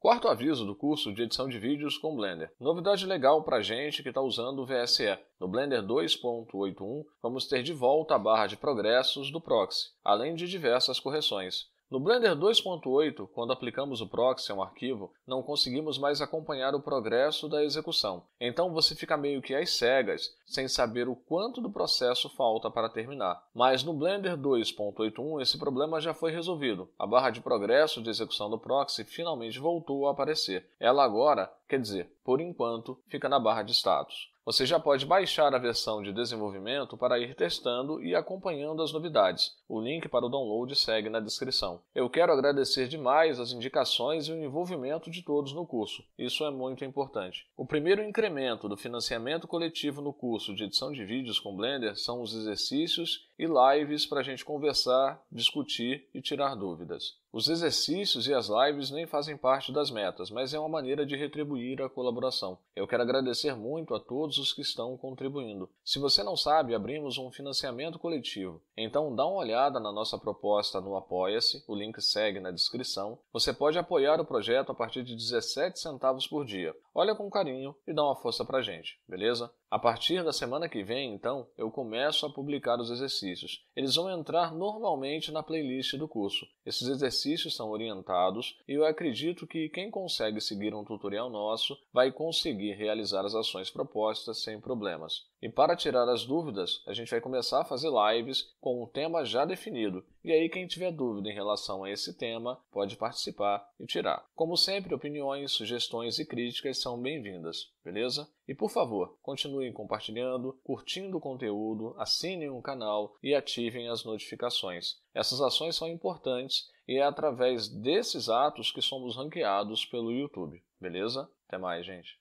Quarto aviso do curso de edição de vídeos com Blender. Novidade legal para gente que está usando o VSE. No Blender 2.81, vamos ter de volta a barra de progressos do proxy, além de diversas correções. No Blender 2.8, quando aplicamos o proxy a um arquivo, não conseguimos mais acompanhar o progresso da execução. Então você fica meio que às cegas, sem saber o quanto do processo falta para terminar. Mas no Blender 2.81 esse problema já foi resolvido. A barra de progresso de execução do proxy finalmente voltou a aparecer. Ela agora, quer dizer, por enquanto, fica na barra de status. Você já pode baixar a versão de desenvolvimento para ir testando e acompanhando as novidades. O link para o download segue na descrição. Eu quero agradecer demais as indicações e o envolvimento de todos no curso. Isso é muito importante. O primeiro incremento do financiamento coletivo no curso de edição de vídeos com Blender são os exercícios e lives para a gente conversar, discutir e tirar dúvidas. Os exercícios e as lives nem fazem parte das metas, mas é uma maneira de retribuir a colaboração. Eu quero agradecer muito a todos os que estão contribuindo. Se você não sabe, abrimos um financiamento coletivo. Então dá uma olhada na nossa proposta no Apoia-se, o link segue na descrição. Você pode apoiar o projeto a partir de 17 centavos por dia. Olha com carinho e dá uma força pra gente, beleza? A partir da semana que vem, então, eu começo a publicar os exercícios. Eles vão entrar normalmente na playlist do curso. Esses exercícios exercícios são orientados e eu acredito que quem consegue seguir um tutorial nosso vai conseguir realizar as ações propostas sem problemas. E para tirar as dúvidas, a gente vai começar a fazer lives com um tema já definido. E aí, quem tiver dúvida em relação a esse tema, pode participar e tirar. Como sempre, opiniões, sugestões e críticas são bem-vindas, beleza? E por favor, continuem compartilhando, curtindo o conteúdo, assinem o canal e ativem as notificações. Essas ações são importantes e é através desses atos que somos ranqueados pelo YouTube. Beleza? Até mais, gente.